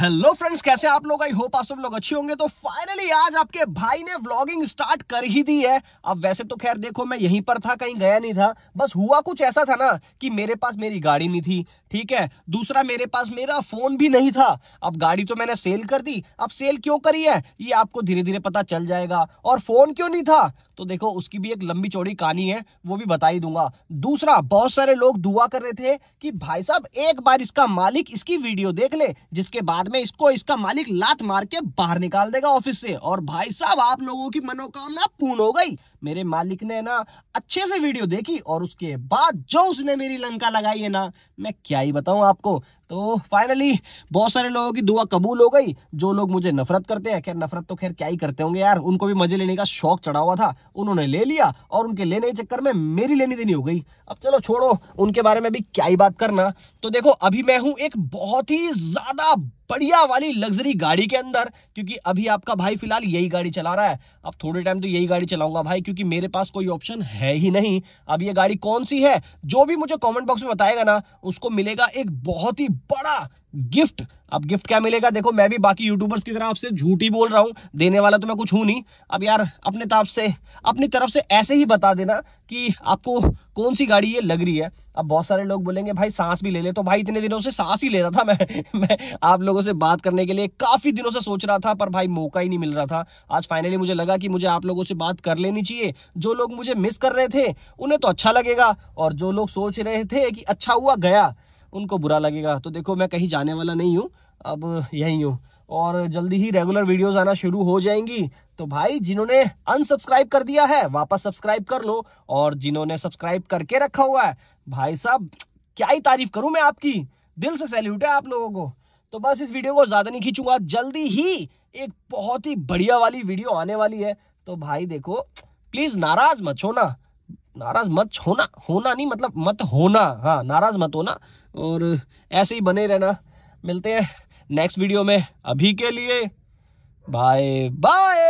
hello friends कैसे आप लोग आई होप आप सब लोग अच्छे होंगे तो फाइनली आज आपके भाई ने व्लॉगिंग स्टार्ट कर ही दी है अब वैसे तो खैर देखो मैं यहीं पर था कहीं गया नहीं था बस हुआ कुछ ऐसा था ना कि मेरे पास मेरी गाड़ी नहीं थी ठीक है दूसरा मेरे पास मेरा फोन भी नहीं था अब गाड़ी तो मैंने सेल कर दी अब सेल क्यों करी है ये आपको धीरे धीरे पता चल जाएगा और फोन क्यों नहीं था तो देखो उसकी भी एक लंबी चौड़ी कहानी है वो भी बता ही दूंगा दूसरा बहुत सारे लोग दुआ कर रहे थे कि भाई साहब एक बार इसका मालिक इसकी वीडियो देख ले जिसके बाद में इसको इसका मालिक लात मार के बाहर निकाल देगा ऑफिस से और भाई साहब आप लोगों की मनोकामना पूर्ण हो गई मेरे मालिक ने ना अच्छे से वीडियो देखी और उसके बाद जो उसने मेरी लंका लगाई है ना मैं क्या ही बताऊं आपको तो फाइनली बहुत सारे लोगों की दुआ कबूल हो गई जो लोग मुझे नफरत करते हैं खैर नफरत तो खैर क्या ही करते होंगे यार उनको भी मजे लेने का शौक चढ़ा हुआ था उन्होंने ले लिया और उनके लेने के चक्कर में मेरी लेनी देनी हो गई अब चलो छोड़ो उनके बारे में भी क्या ही बात करना तो देखो अभी मैं हूं एक बहुत ही ज्यादा बढ़िया वाली लग्जरी गाड़ी के अंदर क्योंकि अभी आपका भाई फिलहाल यही गाड़ी चला रहा है अब थोड़े टाइम तो यही गाड़ी चलाऊंगा भाई क्योंकि मेरे पास कोई ऑप्शन है ही नहीं अब ये गाड़ी कौन सी है जो भी मुझे कॉमेंट बॉक्स में बताएगा ना उसको मिलेगा एक बहुत ही बड़ा गिफ्ट अब गिफ्ट क्या मिलेगा देखो मैं भी बाकी यूट्यूबर्स की तरह आपसे झूठ ही बोल रहा हूँ देने वाला तो मैं कुछ हूँ नहीं अब यार अपने ताप तो से अपनी तरफ से ऐसे ही बता देना कि आपको कौन सी गाड़ी ये लग रही है अब बहुत सारे लोग बोलेंगे भाई सांस भी ले ले तो भाई इतने दिनों से सांस ही ले रहा था मैं मैं आप लोगों से बात करने के लिए काफ़ी दिनों से सोच रहा था पर भाई मौका ही नहीं मिल रहा था आज फाइनली मुझे लगा कि मुझे आप लोगों से बात कर लेनी चाहिए जो लोग मुझे मिस कर रहे थे उन्हें तो अच्छा लगेगा और जो लोग सोच रहे थे कि अच्छा हुआ गया उनको बुरा लगेगा तो देखो मैं कहीं जाने वाला नहीं हूँ अब यही हूँ और जल्दी ही रेगुलर वीडियोस आना शुरू हो जाएंगी तो भाई जिन्होंने अनसब्सक्राइब कर दिया है वापस सब्सक्राइब कर लो और जिन्होंने सब्सक्राइब करके रखा हुआ है भाई साहब क्या ही तारीफ करूं मैं आपकी दिल से सैल्यूट है आप लोगों को तो बस इस वीडियो को ज़्यादा नहीं खींचूंगा जल्दी ही एक बहुत ही बढ़िया वाली वीडियो आने वाली है तो भाई देखो प्लीज़ नाराज़ मत ना नाराज मत होना होना नहीं मतलब मत होना हाँ नाराज मत होना और ऐसे ही बने रहना मिलते हैं नेक्स्ट वीडियो में अभी के लिए बाय बाय